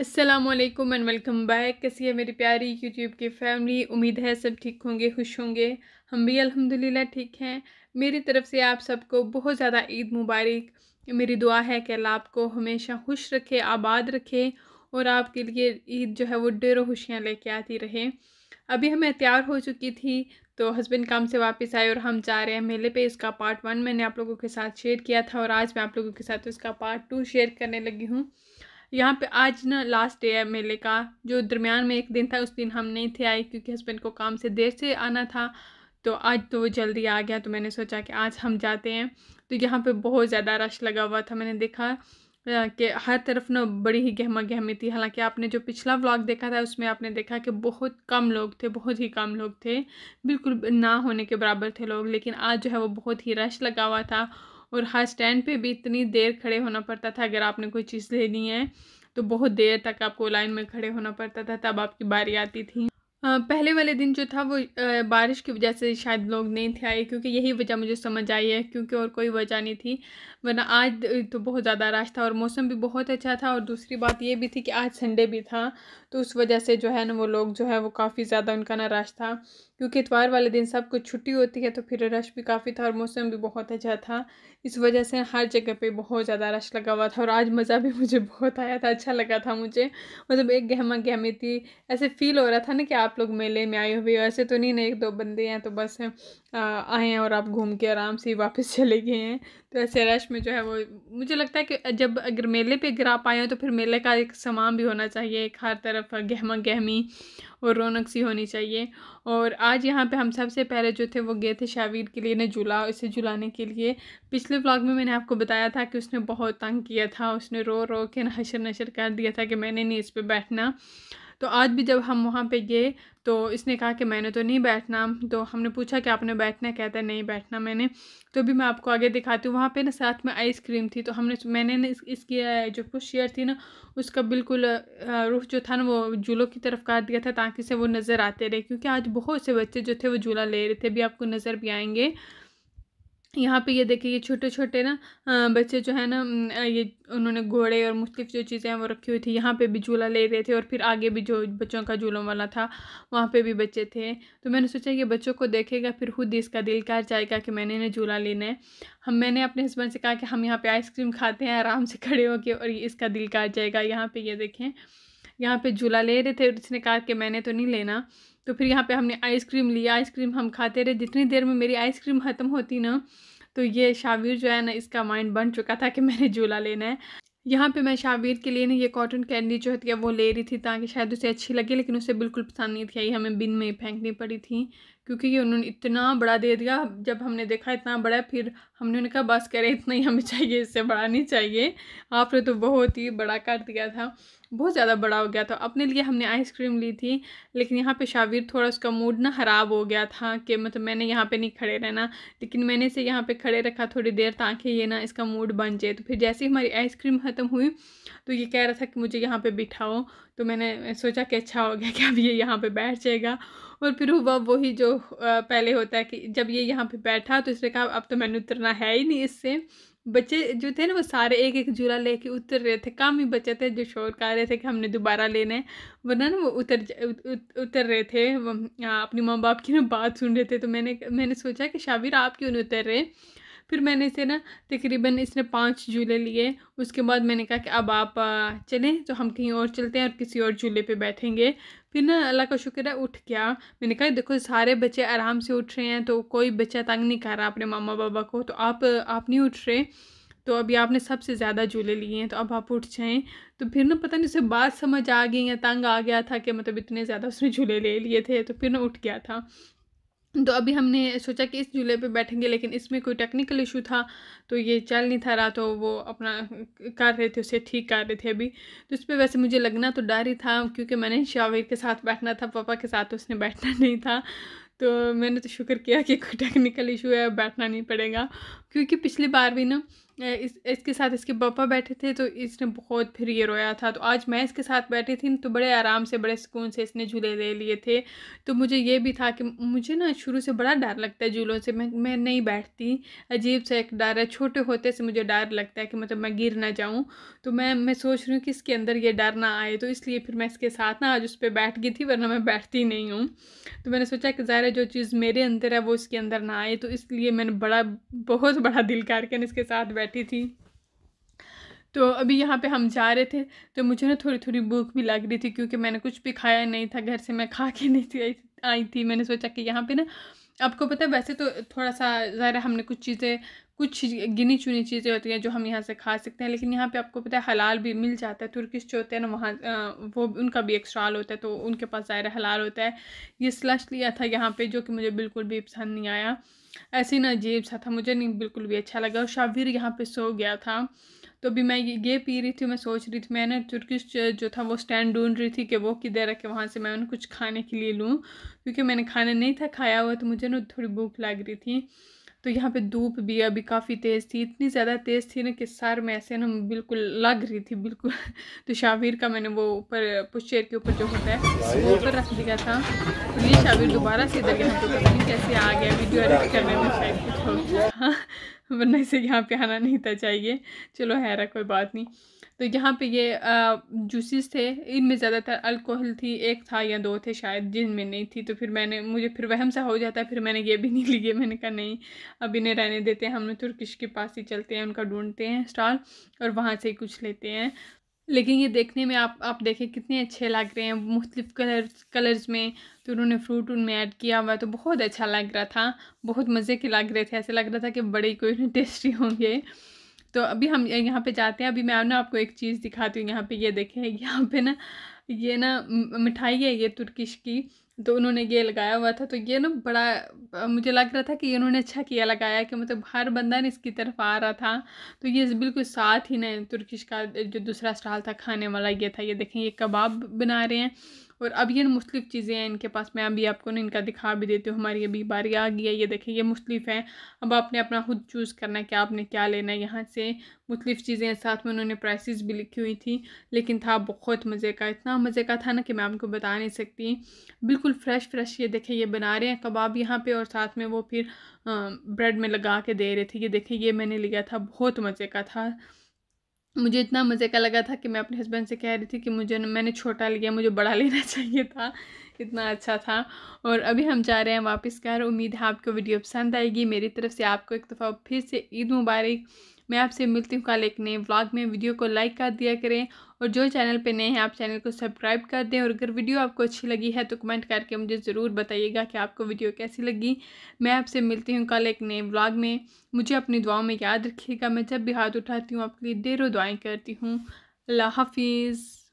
Aslam and welcome back कैसी है मेरी प्यारी यूट्यूब की फैमिली उम्मीद है सब ठीक होंगे खुश होंगे हम भी अल्हम्दुलिल्लाह ठीक हैं मेरी तरफ से आप सबको बहुत ज़्यादा ईद मुबारक मेरी दुआ है कि अल्लाह आपको हमेशा खुश रखे आबाद रखे और आपके लिए ईद जो है वो डेरो खुशियाँ लेके आती रहे अभी हमें तैयार हो चुकी थी तो हस्बैंड काम से वापस आए और हम जा रहे हैं मेले पे इसका पार्ट वन मैंने आप लोगों के साथ शेयर किया था और आज मैं आप लोगों के साथ उसका पार्ट टू शेयर करने लगी हूँ यहाँ पे आज ना लास्ट डे है मेले का जो दरमियान में एक दिन था उस दिन हम नहीं थे आए क्योंकि हस्बैंड को काम से देर से आना था तो आज तो वो जल्दी आ गया तो मैंने सोचा कि आज हम जाते हैं तो यहाँ पे बहुत ज़्यादा रश लगा हुआ था मैंने देखा कि हर तरफ ना बड़ी ही गहमा गहमी थी हालांकि आपने जो पिछला व्लॉग देखा था उसमें आपने देखा कि बहुत कम लोग थे बहुत ही कम लोग थे बिल्कुल ना होने के बराबर थे लोग लेकिन आज जो है वो बहुत ही रश लगा हुआ था और हर स्टैंड पे भी इतनी देर खड़े होना पड़ता था अगर आपने कोई चीज़ लेनी है तो बहुत देर तक आपको लाइन में खड़े होना पड़ता था तब आपकी बारी आती थी पहले वाले दिन जो था वो बारिश की वजह से शायद लोग नहीं थे आए क्योंकि यही वजह मुझे समझ आई है क्योंकि और कोई वजह नहीं थी वरना आज तो बहुत ज़्यादा रश था और मौसम भी बहुत अच्छा था और दूसरी बात ये भी थी कि आज संडे भी था तो उस वजह से जो है ना वो लोग जो है वो काफ़ी ज़्यादा उनका ना रश था क्योंकि इतवार वाले दिन सब कुछ छुट्टी होती है तो फिर रश भी काफ़ी था और मौसम भी बहुत अच्छा था इस वजह से हर जगह पर बहुत ज़्यादा रश लगा हुआ था और आज मज़ा भी मुझे बहुत आया था अच्छा लगा था मुझे मतलब एक गहमा गहमी थी ऐसे फील हो रहा था ना कि आप लोग मेले में आए हुए ऐसे तो नहीं ना एक दो बंदे हैं तो बस आए हैं और आप घूम के आराम से वापस चले गए हैं तो ऐसे रश में जो है वो मुझे लगता है कि जब अगर मेले पे अगर आप आए हो तो फिर मेले का एक सामान भी होना चाहिए एक हर तरफ गहमा गहमी और रौनक सी होनी चाहिए और आज यहाँ पे हम सबसे पहले जो थे वो गए थे शावीर के लिए ने झूला इसे झुलाने के लिए पिछले ब्लॉग में मैंने आपको बताया था कि उसने बहुत तंग किया था उसने रो रो के नशर हशर नशर कर दिया था कि मैंने नहीं इस पर बैठना तो आज भी जब हम वहाँ पे गए तो इसने कहा कि मैंने तो नहीं बैठना तो हमने पूछा कि आपने बैठना कहता है नहीं बैठना मैंने तो भी मैं आपको आगे दिखाती हूँ वहाँ पे ना साथ में आइसक्रीम थी तो हमने मैंने ना इस, इसकी जो पुशियर थी ना उसका बिल्कुल रुख जो था ना वो झूलों की तरफ काट दिया था ताकि से वो नज़र आते रहे क्योंकि आज बहुत से बच्चे जो थे वो झूला ले रहे थे भी आपको नज़र भी आएंगे यहाँ पे ये देखिए ये छोटे छोटे ना बच्चे जो है ना ये उन्होंने घोड़े और मुख्तफ जो चीज़ें हैं वो रखी हुई थी यहाँ पे भी झूला ले रहे थे और फिर आगे भी जो बच्चों का झूलों वाला था वहाँ पे भी बच्चे थे तो मैंने सोचा ये बच्चों को देखेगा फिर खुद ही इसका दिल कर जाएगा कि मैंने इन्हें झूला लेना है हम मैंने अपने हस्बैंड से कहा कि हम यहाँ पर आइसक्रीम खाते हैं आराम से खड़े होकर और इसका दिल कर जाएगा यहाँ पर ये देखें यहाँ पर झूला ले रहे थे और इसने कहा कि मैंने तो नहीं लेना तो फिर यहाँ पे हमने आइसक्रीम लिया आइसक्रीम हम खाते रहे जितनी देर में मेरी आइसक्रीम ख़त्म होती ना तो ये शावीर जो है ना इसका माइंड बन चुका था कि मैंने झूला लेना है यहाँ पे मैं शावीर के लिए ना ये कॉटन कैंडी जो होती है तो वो ले रही थी ताकि शायद उसे अच्छी लगे लेकिन उसे बिल्कुल पसंद नहीं थी आई हमें बिन में ही फेंकनी पड़ी थी क्योंकि ये उन्होंने इतना बड़ा दे दिया जब हमने देखा इतना बड़ा फिर हमने उन्हें कहा बस करें इतना ही हमें चाहिए इससे बड़ा नहीं चाहिए आपने तो बहुत ही बड़ा कर दिया था बहुत ज़्यादा बड़ा हो गया था अपने लिए हमने आइसक्रीम ली थी लेकिन यहाँ पे शाविर थोड़ा उसका मूड ना ख़राब हो गया था कि मतलब मैंने यहाँ पे नहीं खड़े रहना लेकिन मैंने इसे यहाँ पे खड़े रखा थोड़ी देर ताकि ये ना इसका मूड बन जाए तो फिर जैसे ही हमारी आइसक्रीम ख़त्म हुई तो ये कह रहा था कि मुझे यहाँ पर बिठाओ तो मैंने सोचा कि अच्छा हो गया कि अब ये यहाँ पर बैठ जाएगा और फिर हुआ वही जो पहले होता है कि जब ये यहाँ पर बैठा तो इसने कहा अब तो मैंने उतरना है ही नहीं इससे बच्चे जो थे ना वो सारे एक एक झूला लेके उतर रहे थे कम ही बच्चे थे जो शोर कर रहे थे कि हमने दोबारा लेने वरना ना वो उतर उत, उतर रहे थे अपने माँ बाप की ना बात सुन रहे थे तो मैंने मैंने सोचा कि शाबिर आप क्यों नहीं उतर रहे फिर मैंने इसे ना तकरीबन इसने पाँच झूले लिए उसके बाद मैंने कहा कि अब आप चलें तो हम कहीं और चलते हैं और किसी और झूले पे बैठेंगे फिर ना अल्लाह का शुक्र है उठ गया मैंने कहा देखो सारे बच्चे आराम से उठ रहे हैं तो कोई बच्चा तंग नहीं कर रहा अपने मामा बाबा को तो आप आप नहीं उठ रहे तो अभी आपने सबसे ज़्यादा झूले लिए हैं तो अब आप उठ जाएँ तो फिर ना पता नहीं उसे बात समझ आ गई या तंग आ गया था कि मतलब इतने ज़्यादा उसने झूले ले लिए थे तो फिर ना उठ गया था तो अभी हमने सोचा कि इस झूले पे बैठेंगे लेकिन इसमें कोई टेक्निकल इशू था तो ये चल नहीं था रहा तो वो अपना कर रहे थे उसे ठीक कर रहे थे अभी तो इस पर वैसे मुझे लगना तो डर ही था क्योंकि मैंने शाविर के साथ बैठना था पापा के साथ उसने बैठना नहीं था तो मैंने तो शुक्र किया कि कोई टेक्निकल इशू है बैठना नहीं पड़ेगा क्योंकि पिछली बार भी ना इस इसके साथ इसके पापा बैठे थे तो इसने बहुत फिर ये रोया था तो आज मैं इसके साथ बैठी थी तो बड़े आराम से बड़े सुकून से इसने झूले ले लिए थे तो मुझे ये भी था कि मुझे ना शुरू से बड़ा डर लगता है झूलों से मैं मैं नहीं बैठती अजीब सा एक डर है छोटे होते से मुझे डर लगता है कि मतलब मैं गिर ना जाऊँ तो मैं मैं सोच रही हूँ कि इसके अंदर ये डर ना आए तो इसलिए फिर मैं इसके साथ ना आज उस पर बैठ गई थी वरना मैं बैठती नहीं हूँ तो मैंने सोचा कि ज़ाहिर जो चीज़ मेरे अंदर है वो इसके अंदर ना आए तो इसलिए मैंने बड़ा बहुत बड़ा दिल कार इसके साथ बैठ बैठी थी तो अभी यहाँ पे हम जा रहे थे तो मुझे ना थोड़ी थोड़ी भूख भी लग रही थी क्योंकि मैंने कुछ भी खाया नहीं था घर से मैं खा के नहीं थी आई थी मैंने सोचा कि यहाँ पे ना आपको पता है वैसे तो थोड़ा सा ज़रा हमने कुछ चीज़ें कुछ गिनी चुनी चीज़ें होती हैं जो हम यहाँ से खा सकते हैं लेकिन यहाँ पे आपको पता है हलाल भी मिल जाता है तुर्किश जो होते हैं ना वहाँ वो उनका भी एक स्टॉल होता है तो उनके पास ज़ाहिर हलाल होता है ये स्लश लिया था यहाँ पे जो कि मुझे बिल्कुल भी पसंद नहीं आया ऐसे ना अजीब सा था मुझे नहीं बिल्कुल भी अच्छा लगा और शाविर यहाँ पर सो गया था तो भी मैं ये पी रही थी मैं सोच रही थी मैंने तुर्किश जो था वो स्टैंड ढूंढ रही थी कि वो किधर है कि वहाँ से मैं उन्हें कुछ खाने के लिए लूँ क्योंकि मैंने खाना नहीं था खाया हुआ तो मुझे ना थोड़ी भूख लग रही थी तो यहाँ पे धूप भी अभी काफ़ी तेज़ थी इतनी ज़्यादा तेज़ थी ना कि सर में ऐसे ना बिल्कुल लग रही थी बिल्कुल तो शावीर का मैंने वो ऊपर पुशेर के ऊपर जो होता है वो ऊपर तो रख दिया था तो ये शावीर दोबारा से इधर यहाँ पे पता नहीं कैसे आ गया वीडियो एडिट करने में शायद कुछ हो गया वरना इसे यहाँ पे आना नहीं था चाहिए चलो हैरा कोई बात नहीं तो यहाँ पे ये जूसेस थे इनमें ज़्यादातर अल्कोहल थी एक था या दो थे शायद जिनमें नहीं थी तो फिर मैंने मुझे फिर वहम सा हो जाता है फिर मैंने ये भी नहीं लिए मैंने कहा नहीं अब इन्हें रहने देते हैं हम लोग तुर्किश के पास ही चलते हैं उनका ढूंढते हैं स्टॉल और वहाँ से ही कुछ लेते हैं लेकिन ये देखने में आप आप देखें कितने अच्छे लग रहे हैं मुख्तलिफ कलर कलर्स में तो उन्होंने फ्रूट उनमें ऐड किया हुआ तो बहुत अच्छा लग रहा था बहुत मज़े के लग रहे थे ऐसे लग रहा था कि बड़े कोई टेस्टी होंगे तो अभी हम यहाँ पे जाते हैं अभी मैं ना आपको एक चीज़ दिखाती हूँ यहाँ पे ये देखें यहाँ पे ना ये ना मिठाई है ये तुर्किश की तो उन्होंने ये लगाया हुआ था तो ये ना बड़ा मुझे लग रहा था कि इन्होंने अच्छा किया लगाया कि मतलब हर बंदा ना इसकी तरफ आ रहा था तो ये बिल्कुल साथ ही ना तुर्किश का जो दूसरा स्टॉल था खाने वाला ये था ये देखें ये कबाब बना रहे हैं और अब ये मुख्तफ़ चीज़ें हैं इनके पास मैं अभी आपको ना इनका दिखा भी देती हूँ हमारी अभी बारी आ गई है ये देखें ये मुख्तफ है अब आपने अपना खुद चूज़ करना है कि आपने क्या लेना है यहाँ से मुख्तफ़ चीज़ें साथ में उन्होंने प्राइसेस भी लिखी हुई थी लेकिन था बहुत मज़े का इतना मज़े का था ना कि मैं आपको बता नहीं सकती बिल्कुल बिल्कुल फ़्रेश फ़्रेश ये देखें ये बना रहे हैं कबाब यहाँ पे और साथ में वो फिर ब्रेड में लगा के दे रहे थे ये देखें ये मैंने लिया था बहुत मज़े का था मुझे इतना मज़े का लगा था कि मैं अपने हस्बैंड से कह रही थी कि मुझे मैंने छोटा लिया मुझे बड़ा लेना चाहिए था इतना अच्छा था और अभी हम जा रहे हैं वापस घर उम्मीद है आपको वीडियो पसंद आएगी मेरी तरफ से आपको एक दफ़ा फिर से ईद मुबारक मैं आपसे मिलती हूँ कल एक नए ब्लॉग में वीडियो को लाइक कर दिया करें और जो चैनल पे नए हैं आप चैनल को सब्सक्राइब कर दें और अगर वीडियो आपको अच्छी लगी है तो कमेंट करके मुझे ज़रूर बताइएगा कि आपको वीडियो कैसी लगी मैं आपसे मिलती हूँ कल एक नए ब्लॉग में मुझे अपनी दुआओं में याद रखिएगा मैं जब भी हाथ उठाती हूँ आपके लिए ढेरों दुआएँ करती हूँ अल्लाह हाफिज़